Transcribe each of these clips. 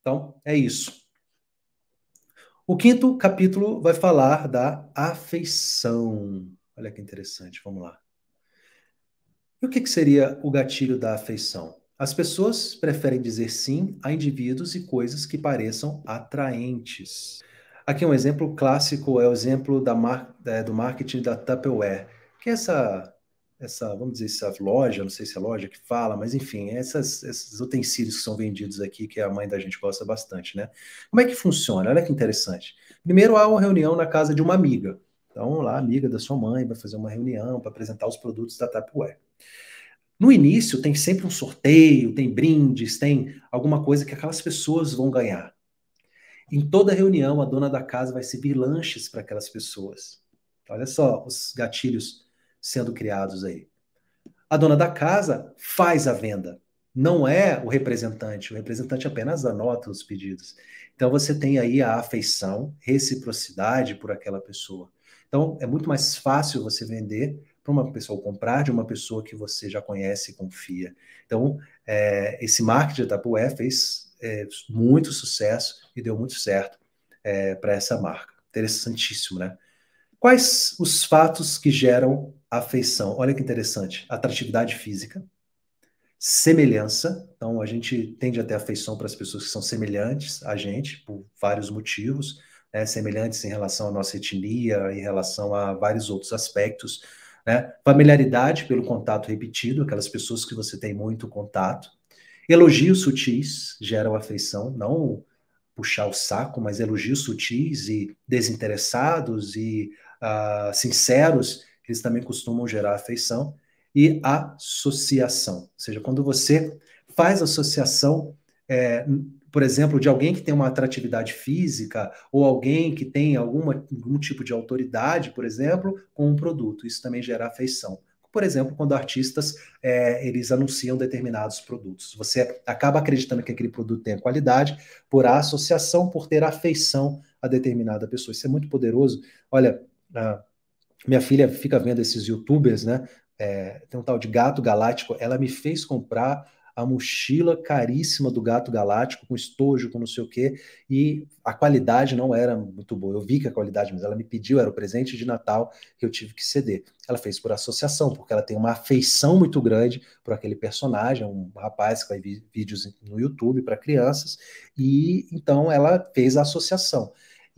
Então, é isso. O quinto capítulo vai falar da afeição. Olha que interessante, vamos lá. E o que, que seria o gatilho da afeição? As pessoas preferem dizer sim a indivíduos e coisas que pareçam atraentes. Aqui é um exemplo clássico é o exemplo da, é, do marketing da Tupperware, que é essa essa, vamos dizer, essa loja, não sei se é loja que fala, mas enfim, essas, esses utensílios que são vendidos aqui, que a mãe da gente gosta bastante, né? Como é que funciona? Olha que interessante. Primeiro há uma reunião na casa de uma amiga. Então, lá, a amiga da sua mãe vai fazer uma reunião para apresentar os produtos da Tupperware. No início, tem sempre um sorteio, tem brindes, tem alguma coisa que aquelas pessoas vão ganhar. Em toda reunião, a dona da casa vai servir lanches para aquelas pessoas. Olha só os gatilhos sendo criados aí. A dona da casa faz a venda, não é o representante. O representante apenas anota os pedidos. Então você tem aí a afeição, reciprocidade por aquela pessoa. Então é muito mais fácil você vender para uma pessoa comprar de uma pessoa que você já conhece e confia. Então é, esse marketing da Pué fez é, muito sucesso e deu muito certo é, para essa marca. Interessantíssimo, né? Quais os fatos que geram afeição? Olha que interessante. Atratividade física, semelhança. Então, a gente tende a ter afeição para as pessoas que são semelhantes a gente, por vários motivos, né? semelhantes em relação à nossa etnia, em relação a vários outros aspectos. Né? Familiaridade pelo contato repetido, aquelas pessoas que você tem muito contato. Elogios sutis geram afeição, não puxar o saco, mas elogios sutis e desinteressados e uh, sinceros, eles também costumam gerar afeição e associação. Ou seja, quando você faz associação, é, por exemplo, de alguém que tem uma atratividade física ou alguém que tem alguma, algum tipo de autoridade, por exemplo, com um produto, isso também gera afeição. Por exemplo, quando artistas é, eles anunciam determinados produtos, você acaba acreditando que aquele produto tem qualidade por associação, por ter afeição a determinada pessoa. Isso é muito poderoso. Olha, ah. minha filha fica vendo esses youtubers, né? É, tem um tal de Gato Galáctico. Ela me fez comprar a mochila caríssima do Gato Galáctico, com estojo, com não sei o quê, e a qualidade não era muito boa. Eu vi que a qualidade, mas ela me pediu, era o presente de Natal que eu tive que ceder. Ela fez por associação, porque ela tem uma afeição muito grande por aquele personagem, é um rapaz que vai vídeos no YouTube para crianças, e então ela fez a associação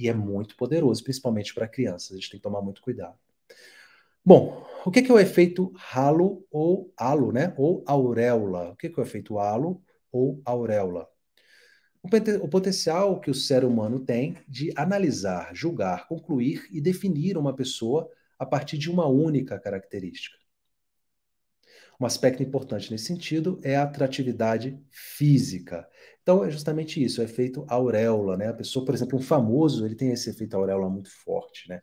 e é muito poderoso, principalmente para crianças. A gente tem que tomar muito cuidado. Bom, o que é o efeito halo ou halo, né? Ou auréola? O que é o efeito halo ou auréola? O potencial que o ser humano tem de analisar, julgar, concluir e definir uma pessoa a partir de uma única característica. Um aspecto importante nesse sentido é a atratividade física. Então, é justamente isso, é feito auréola, né? A pessoa, por exemplo, um famoso, ele tem esse efeito auréola muito forte, né?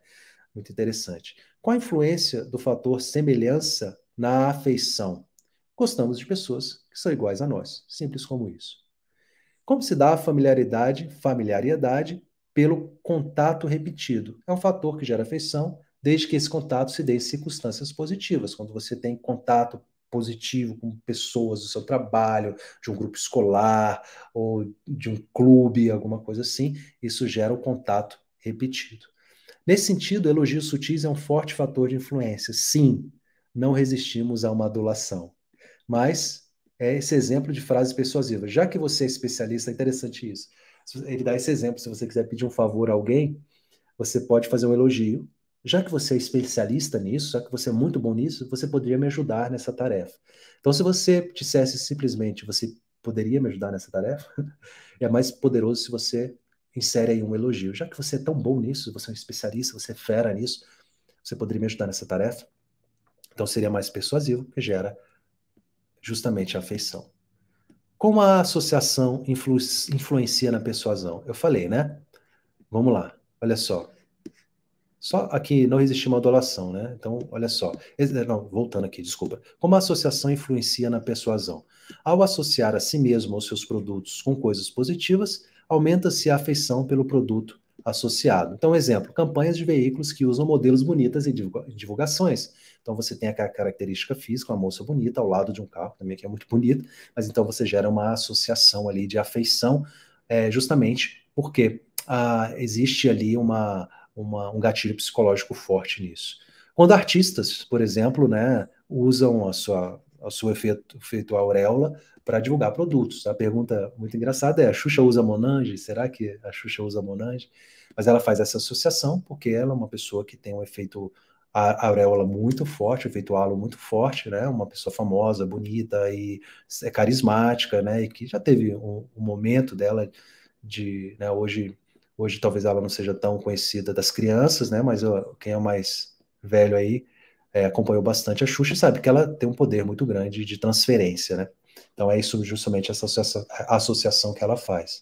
Muito interessante. Qual a influência do fator semelhança na afeição? Gostamos de pessoas que são iguais a nós, simples como isso. Como se dá a familiaridade, familiaridade pelo contato repetido? É um fator que gera afeição, desde que esse contato se dê em circunstâncias positivas, quando você tem contato positivo com pessoas do seu trabalho, de um grupo escolar ou de um clube, alguma coisa assim, isso gera o um contato repetido. Nesse sentido, elogios sutis é um forte fator de influência. Sim, não resistimos a uma adulação. Mas é esse exemplo de frase persuasiva. Já que você é especialista, é interessante isso. Ele dá esse exemplo. Se você quiser pedir um favor a alguém, você pode fazer um elogio já que você é especialista nisso, já que você é muito bom nisso, você poderia me ajudar nessa tarefa. Então, se você dissesse simplesmente, você poderia me ajudar nessa tarefa, é mais poderoso se você insere aí um elogio. Já que você é tão bom nisso, você é um especialista, você é fera nisso, você poderia me ajudar nessa tarefa? Então, seria mais persuasivo, que gera justamente a afeição. Como a associação influ influencia na persuasão? Eu falei, né? Vamos lá, olha só. Só aqui não existe uma adulação, né? Então, olha só. Eh, não, voltando aqui, desculpa. Como a associação influencia na persuasão? Ao associar a si mesmo os seus produtos com coisas positivas, aumenta-se a afeição pelo produto associado. Então, exemplo, campanhas de veículos que usam modelos bonitas e divulgações. Então, você tem aquela característica física, uma moça bonita, ao lado de um carro também que é muito bonito, mas então você gera uma associação ali de afeição, é, justamente porque ah, existe ali uma uma, um gatilho psicológico forte nisso. Quando artistas, por exemplo, né, usam a sua, a sua efeito, efeito auréola para divulgar produtos. A pergunta muito engraçada é: a Xuxa usa Monange? Será que a Xuxa usa Monange? Mas ela faz essa associação porque ela é uma pessoa que tem um efeito auréola muito forte, um efeito halo muito forte, né? Uma pessoa famosa, bonita e é carismática, né? E que já teve um, um momento dela de, né? Hoje Hoje talvez ela não seja tão conhecida das crianças, né? Mas quem é mais velho aí é, acompanhou bastante a Xuxa e sabe que ela tem um poder muito grande de transferência, né? Então é isso justamente essa associação que ela faz.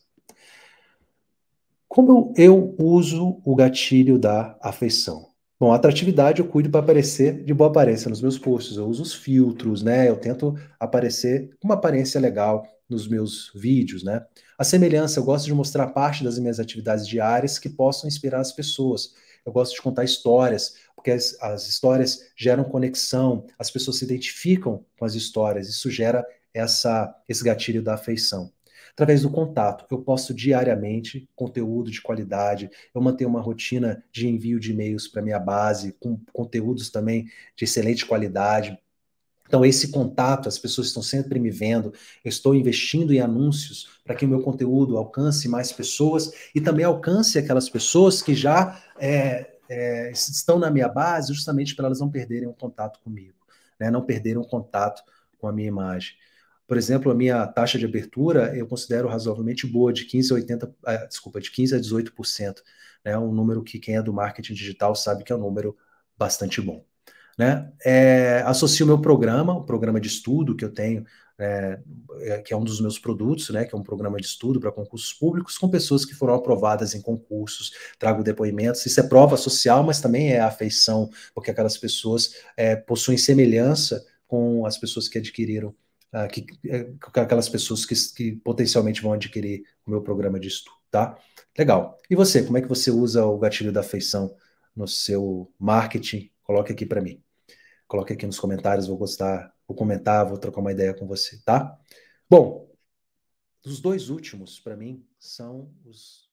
Como eu, eu uso o gatilho da afeição? Bom, atratividade eu cuido para aparecer de boa aparência nos meus posts. Eu uso os filtros, né? Eu tento aparecer com uma aparência legal nos meus vídeos, né? A semelhança, eu gosto de mostrar parte das minhas atividades diárias que possam inspirar as pessoas. Eu gosto de contar histórias, porque as, as histórias geram conexão, as pessoas se identificam com as histórias, isso gera essa, esse gatilho da afeição. Através do contato, eu posto diariamente conteúdo de qualidade, eu mantenho uma rotina de envio de e-mails para minha base, com conteúdos também de excelente qualidade, então, esse contato, as pessoas estão sempre me vendo, eu estou investindo em anúncios para que o meu conteúdo alcance mais pessoas e também alcance aquelas pessoas que já é, é, estão na minha base, justamente para elas não perderem o contato comigo, né? não perderem o contato com a minha imagem. Por exemplo, a minha taxa de abertura eu considero razoavelmente boa, de 15 a 80, é, desculpa, de 15 a 18%. É né? um número que quem é do marketing digital sabe que é um número bastante bom né? É, associo o meu programa, o programa de estudo que eu tenho, é, é, que é um dos meus produtos, né? Que é um programa de estudo para concursos públicos, com pessoas que foram aprovadas em concursos, trago depoimentos. Isso é prova social, mas também é afeição, porque aquelas pessoas é, possuem semelhança com as pessoas que adquiriram. Ah, que, é, com aquelas pessoas que, que potencialmente vão adquirir o meu programa de estudo, tá? Legal. E você, como é que você usa o gatilho da afeição no seu marketing? Coloque aqui para mim. Coloque aqui nos comentários, vou gostar, vou comentar, vou trocar uma ideia com você, tá? Bom, os dois últimos, para mim, são os